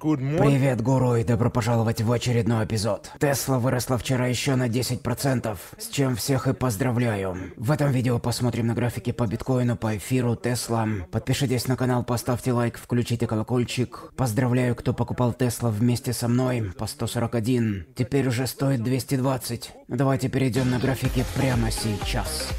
Привет, гуру, и добро пожаловать в очередной эпизод. Тесла выросла вчера еще на 10%, с чем всех и поздравляю. В этом видео посмотрим на графики по биткоину, по эфиру, Тесла. Подпишитесь на канал, поставьте лайк, включите колокольчик. Поздравляю, кто покупал Тесла вместе со мной по 141. Теперь уже стоит 220. Давайте перейдем на графики прямо сейчас.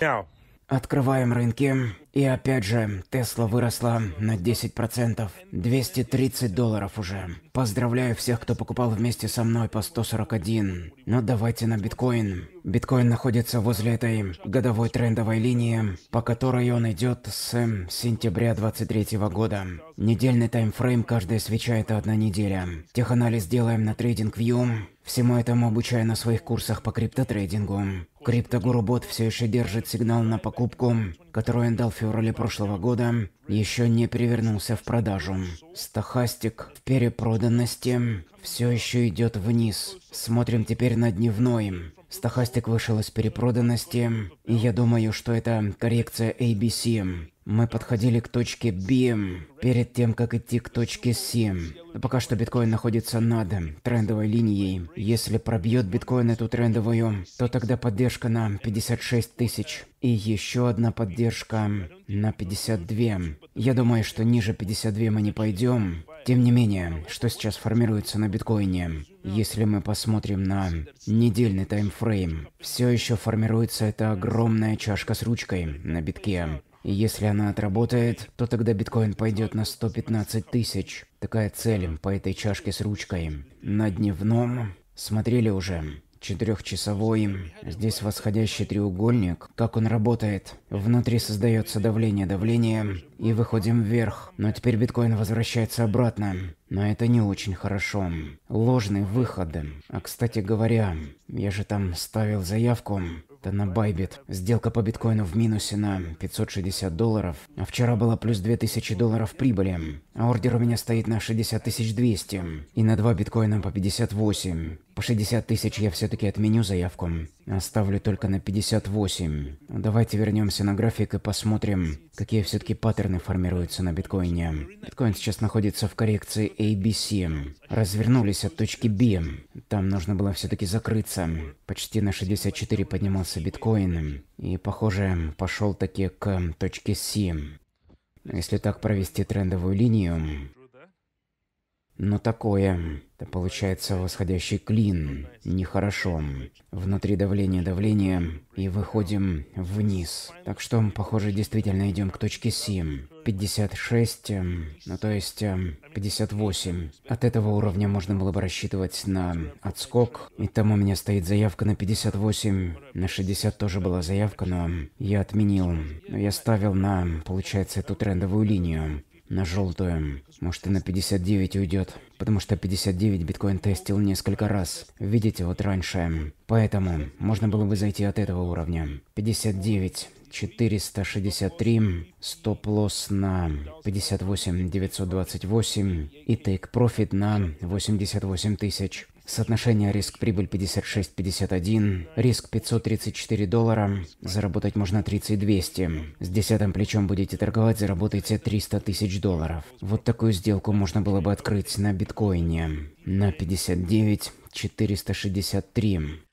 Now. Открываем рынки. И опять же, Тесла выросла на 10%. 230 долларов уже. Поздравляю всех, кто покупал вместе со мной по 141. Но давайте на биткоин. Биткоин находится возле этой годовой трендовой линии, по которой он идет с сентября 23 года. Недельный таймфрейм, каждая свеча это одна неделя. Теханализ делаем на TradingView. Всему этому обучаю на своих курсах по криптотрейдингу. Криптогурубот все еще держит сигнал на покупку, который он дал в феврале прошлого года, еще не перевернулся в продажу. Стохастик в перепроданности все еще идет вниз. Смотрим теперь на дневной. Стохастик вышел из перепроданности, и я думаю, что это коррекция ABC. Мы подходили к точке B перед тем, как идти к точке C. пока что биткоин находится над трендовой линией. Если пробьет биткоин эту трендовую, то тогда поддержка на 56 тысяч. И еще одна поддержка на 52. Я думаю, что ниже 52 мы не пойдем. Тем не менее, что сейчас формируется на биткоине? Если мы посмотрим на недельный таймфрейм, все еще формируется эта огромная чашка с ручкой на битке. И если она отработает, то тогда биткоин пойдет на 115 тысяч. Такая цель по этой чашке с ручкой. На дневном смотрели уже четырехчасовой. Здесь восходящий треугольник. Как он работает? Внутри создается давление, давление, и выходим вверх. Но теперь биткоин возвращается обратно. Но это не очень хорошо. ложный выход. А кстати говоря, я же там ставил заявку. Это на Байбит. Сделка по биткоину в минусе на 560 долларов. А вчера было плюс 2000 долларов прибыли. А ордер у меня стоит на 60 200. И на 2 биткоина по 58. По 60 тысяч я все-таки отменю заявку. Оставлю а, только на 58. Давайте вернемся на график и посмотрим, какие все-таки паттерны формируются на биткоине. Биткоин сейчас находится в коррекции ABC. Развернулись от точки B. Там нужно было все-таки закрыться. Почти на 64 поднимался биткоин. И, похоже, пошел таки к точке C. Если так провести трендовую линию, но такое, это получается восходящий клин, нехорошо. Внутри давление, давление, и выходим вниз. Так что, похоже, действительно идем к точке Си. 56, эм, ну то есть 58. Эм, От этого уровня можно было бы рассчитывать на отскок, и там у меня стоит заявка на 58, на 60 тоже была заявка, но я отменил. Но я ставил на, получается, эту трендовую линию на желтую. Может и на 59 уйдет. Потому что 59 биткоин тестил несколько раз. Видите, вот раньше. Поэтому можно было бы зайти от этого уровня. 59. 463, стоп-лосс на 58 928 и тейк-профит на 88 тысяч. Соотношение риск-прибыль 56-51, риск 534 доллара, заработать можно 30-200. С десятым плечом будете торговать, заработаете 300 тысяч долларов. Вот такую сделку можно было бы открыть на биткоине. На 59 463.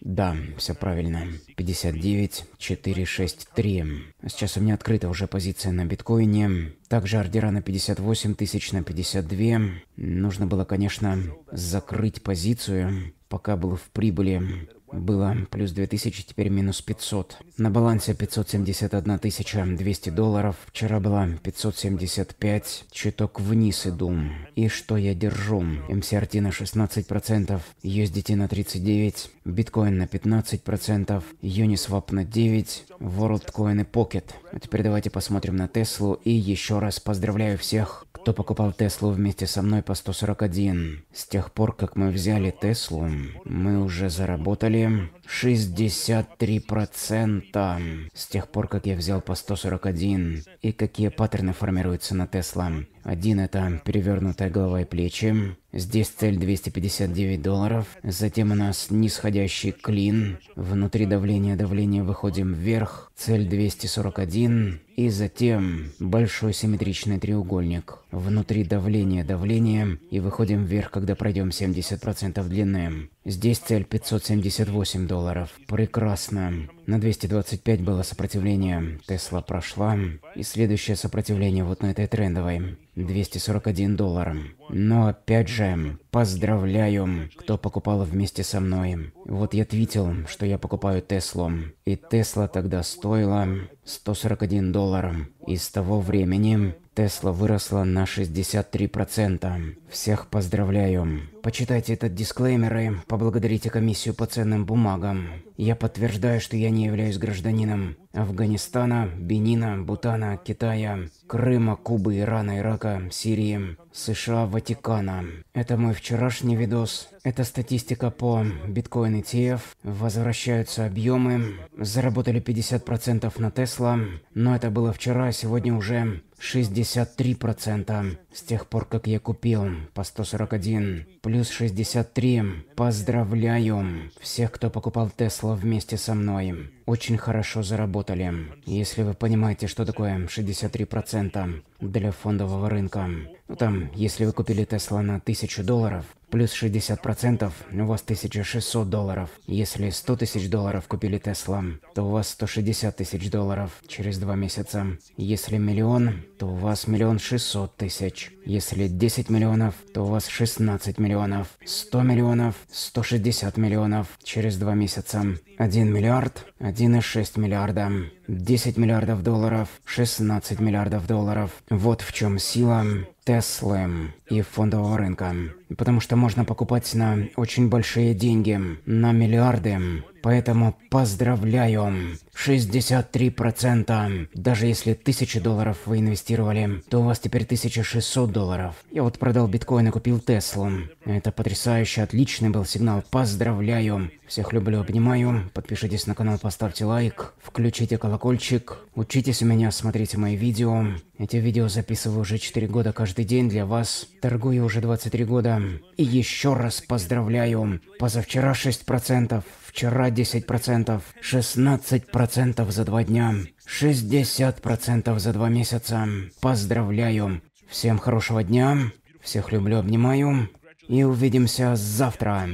Да, все правильно. 59, 4, 6, 3. А сейчас у меня открыта уже позиция на биткоине. Также ордера на 58 тысяч, на 52. Нужно было, конечно, закрыть позицию, пока был в прибыли. Было плюс 2000, теперь минус 500. На балансе 571 200 долларов. Вчера было 575. Чуток вниз иду и что я держу. MCRT на 16%, USDT на 39%, биткоин на 15%, Uniswap на 9%, WorldCoin и Pocket. А теперь давайте посмотрим на Теслу и еще раз поздравляю всех, кто покупал Теслу вместе со мной по 141. С тех пор, как мы взяли Теслу, мы уже заработали 63% с тех пор, как я взял по 141. И какие паттерны формируются на Тесла? Один это перевернутая голова и плечи. Здесь цель 259 долларов. Затем у нас нисходящий клин. Внутри давления давления выходим вверх. Цель 241. И затем большой симметричный треугольник. Внутри давления давления. И выходим вверх, когда пройдем 70% длины. Здесь цель 578 долларов. Прекрасно. На 225 было сопротивление. Тесла прошла. И следующее сопротивление вот на этой трендовой. 241 доллар. Но опять же, поздравляю, кто покупал вместе со мной. Вот я твитил, что я покупаю Теслу. И Тесла тогда стоила 141 доллар. И с того времени Тесла выросла на 63%. Всех поздравляю. Почитайте этот дисклеймер и поблагодарите комиссию по ценным бумагам. Я подтверждаю, что я не являюсь гражданином Афганистана, Бенина, Бутана, Китая, Крыма, Кубы, Ирана, Ирака, Сирии, США, Ватикана. Это мой вчерашний видос. Это статистика по биткоин ETF. Возвращаются объемы. Заработали 50% на Тесла. Но это было вчера, а сегодня уже 63% с тех пор, как я купил по 141. Плюс 63. Поздравляю всех, кто покупал Тесла вместе со мной. Очень хорошо заработали. Если вы понимаете, что такое 63% для фондового рынка. Ну там, если вы купили Тесла на 1000 долларов, Плюс 60%, у вас 1600 долларов. Если 100 тысяч долларов купили Тесла, то у вас 160 тысяч долларов через два месяца. Если миллион, то у вас миллион шестьсот тысяч. Если 10 миллионов, то у вас 16 миллионов. 100 миллионов, 160 миллионов через два месяца. 1 миллиард, 1,6 миллиарда. 10 миллиардов долларов, 16 миллиардов долларов. Вот в чем сила Теслы и фондового рынка. Потому что можно покупать на очень большие деньги, на миллиарды. Поэтому поздравляю, 63%. Даже если 1000 долларов вы инвестировали, то у вас теперь 1600 долларов. Я вот продал биткоин и купил Теслу. Это потрясающе, отличный был сигнал. Поздравляю. Всех люблю, обнимаю. Подпишитесь на канал, поставьте лайк, включите колокольчик. Учитесь у меня, смотрите мои видео. Эти видео записываю уже 4 года каждый день для вас. Торгую уже 23 года. И еще раз поздравляю. Позавчера 6%. Вчера 10%, 16% за два дня, 60% за два месяца. Поздравляю. Всем хорошего дня. Всех люблю, обнимаю. И увидимся завтра.